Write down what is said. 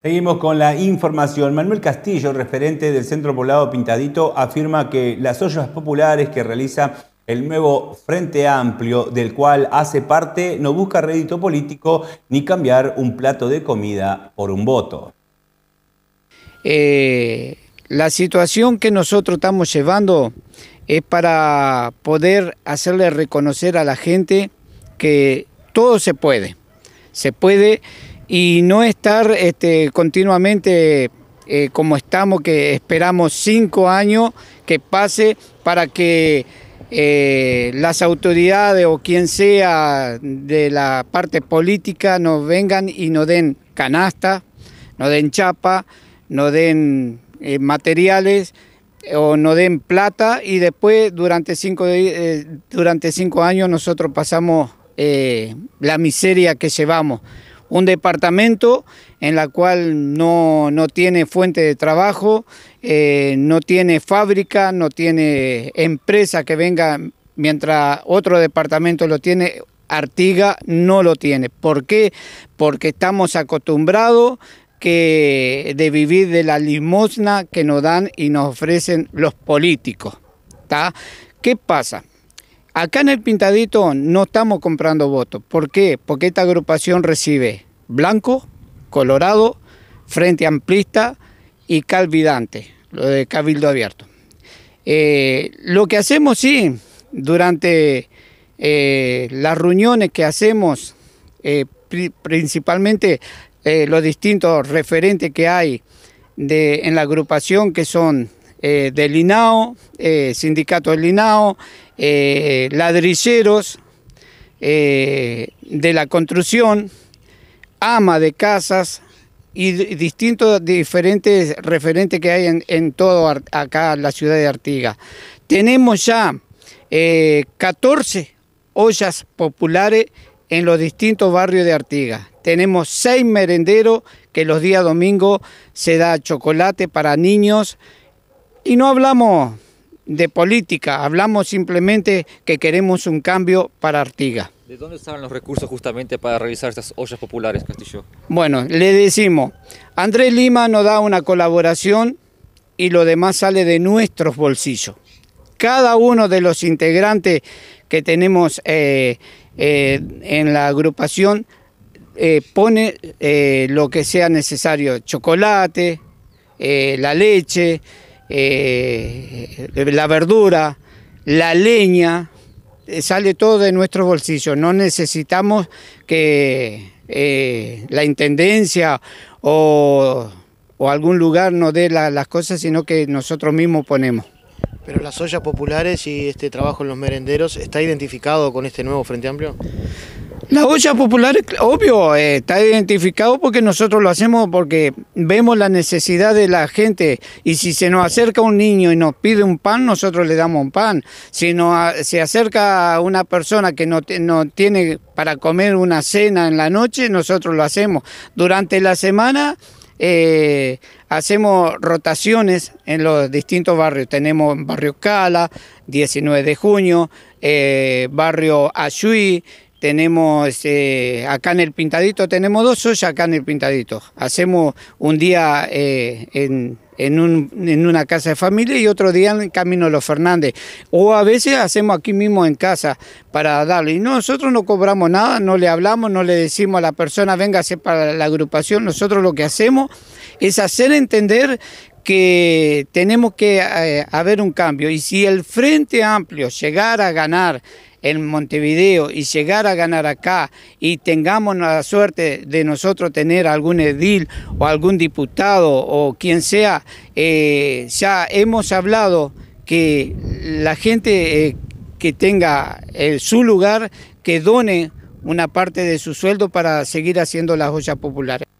Seguimos con la información. Manuel Castillo, referente del Centro Poblado Pintadito, afirma que las ollas populares que realiza el nuevo Frente Amplio, del cual hace parte, no busca rédito político ni cambiar un plato de comida por un voto. Eh, la situación que nosotros estamos llevando es para poder hacerle reconocer a la gente que todo se puede. Se puede y no estar este, continuamente eh, como estamos, que esperamos cinco años que pase para que eh, las autoridades o quien sea de la parte política nos vengan y nos den canasta, nos den chapa, nos den eh, materiales o nos den plata y después durante cinco, durante cinco años nosotros pasamos la miseria que llevamos un departamento en la cual no, tiene fuente de trabajo, eh, no tiene fábrica, no tiene empresa que venga, mientras otro departamento lo tiene, Artiga no lo tiene. ¿Por qué? Porque estamos acostumbrados que de vivir de la limosna que nos dan y nos ofrecen los políticos. ¿Qué pasa? Acá en el Pintadito no estamos comprando votos. ¿Por qué? Porque esta agrupación recibe blanco, colorado, frente amplista y calvidante, lo de cabildo abierto. Eh, lo que hacemos, sí, durante eh, las reuniones que hacemos, eh, principalmente los distintos referentes que hay de, en la agrupación, que son eh, de Linao, eh, sindicato de Linao, eh, ladrilleros de la construcción, ama de casas y distintos diferentes referentes que hay en, todo acá la ciudad de Artigas. Tenemos ya 14 ollas populares en los distintos barrios de Artigas. Tenemos seis merenderos que los días domingos se da chocolate para niños, y no hablamos de política, hablamos simplemente que queremos un cambio para Artiga. ¿De dónde están los recursos justamente para realizar estas ollas populares, Castillo? Bueno, le decimos, Andrés Lima nos da una colaboración y lo demás sale de nuestros bolsillos. Cada uno de los integrantes que tenemos eh, eh, en la agrupación eh, pone lo que sea necesario, chocolate, la leche, eh, la verdura, la leña, eh, sale todo de nuestros bolsillos. No necesitamos que eh, la intendencia o, algún lugar nos dé las cosas, sino que nosotros mismos ponemos. Pero las ollas populares y este trabajo en los merenderos, ¿está identificado con este nuevo Frente Amplio? La olla popular, obvio, eh, está identificado porque nosotros lo hacemos porque vemos la necesidad de la gente y si se nos acerca un niño y nos pide un pan, nosotros le damos un pan. Si se acerca una persona que no, tiene para comer una cena en la noche, nosotros lo hacemos. Durante la semana... Eh, hacemos rotaciones en los distintos barrios. Tenemos barrio Cala, 19 de junio, eh, barrio Ayuí, tenemos este, acá en el Pintadito, tenemos dos ollas acá en el Pintadito. Hacemos un día eh, en, una casa de familia y otro día en el Camino de los Fernández. O a veces hacemos aquí mismo en casa para darle. Y nosotros no cobramos nada, no le hablamos, no le decimos a la persona, vengase para la agrupación. Nosotros lo que hacemos es hacer entender que tenemos que eh, haber un cambio. Y si el Frente Amplio llegara a ganar en Montevideo y llegar a ganar acá y tengamos la suerte de nosotros tener algún edil o algún diputado o quien sea, eh, ya hemos hablado que la gente eh, que tenga eh, su lugar, que done una parte de su sueldo para seguir haciendo las joyas populares.